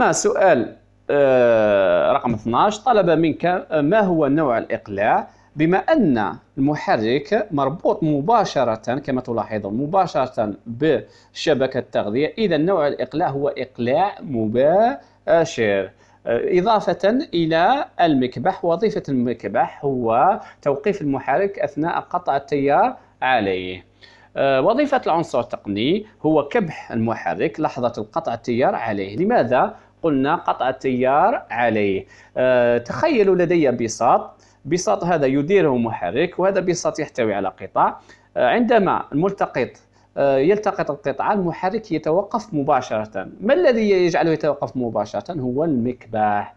ما سؤال آه، رقم 12 طلب منك آه، ما هو نوع الإقلاع بما أن المحرك مربوط مباشرة كما تلاحظون مباشرة بشبكة التغذية إذا نوع الإقلاع هو إقلاع مباشر آه، إضافة إلى المكبح وظيفة المكبح هو توقيف المحرك أثناء قطع التيار عليه آه، وظيفة العنصر التقني هو كبح المحرك لحظة القطع التيار عليه لماذا؟ قلنا قطع التيار عليه آه، تخيلوا لدي بساط بساط هذا يديره محرك وهذا بساط يحتوي على قطع آه، عندما الملتقط يلتقط القطعة المحرك يتوقف مباشرة ما الذي يجعله يتوقف مباشرة هو المكباح